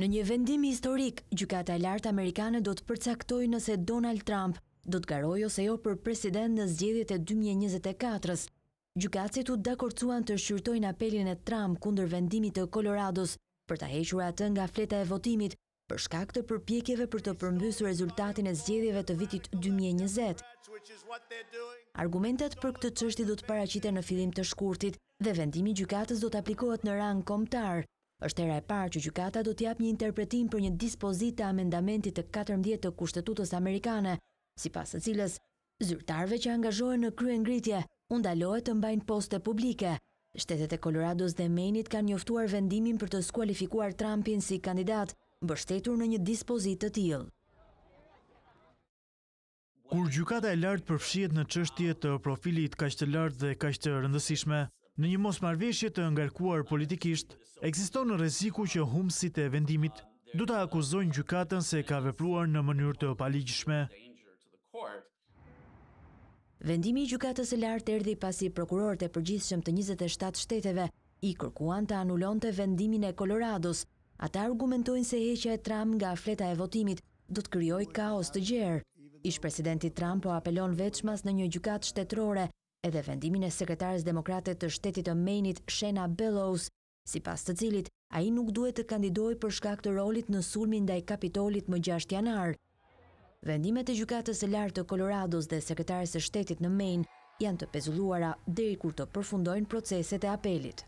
Në një vendim historik, gjukata e lartë Amerikane do të përcaktoj nëse Donald Trump do të garojo ose jo për president në zgjedhjet e 2024-s. Gjukacit u dakorcuan të shqyrtojnë apelin e Trump kundër vendimit të Colorados për të hequra atë nga fleta e votimit për shkak të përpjekjeve për të përmbysu rezultatin e zgjedhjeve të vitit 2020. Argumentet për këtë cështi do të paracite në filim të shkurtit dhe vendimi gjukatës do të aplikohet në rang komtarë është era e parë që gjykata do t'jap një interpretim për një dispozit të amendamentit të 14 të kushtetutës amerikane, si pas të cilës, zyrtarve që angazhojë në kryen ngritje, undalojë të mbajnë poste publike. Shtetet e Kolorados dhe Menit kanë njoftuar vendimin për të skualifikuar Trumpin si kandidat, bështetur në një dispozit të tjilë. Kur gjukata e lartë përfshjet në qështje të profilit kaqë të lartë dhe kaqë të rëndësishme, Në një mos marveshje të ngarkuar politikisht, eksiston në reziku që humësit e vendimit du të akuzojnë gjukatën se ka vepruar në mënyrë të paligjshme. Vendimi i gjukatës e lartë erdi pasi prokuror të përgjithshëm të 27 shteteve i kërkuan të anullon të vendimin e Kolorados. Ata argumentojnë se heqja e tram nga fleta e votimit du të kryoj kaos të gjerë. Ish presidenti Trump po apelon veçmas në një gjukat shtetrore, edhe vendimin e sekretarës demokratet të shtetit të menit Shena Bellows, si pas të cilit, a i nuk duhet të kandidoj për shkak të rolit në sulmin dhe i kapitolit më 6 janar. Vendimet e gjukatës e lartë të Kolorados dhe sekretarës e shtetit në Maine janë të pezulluara dhe i kur të përfundojnë proceset e apelit.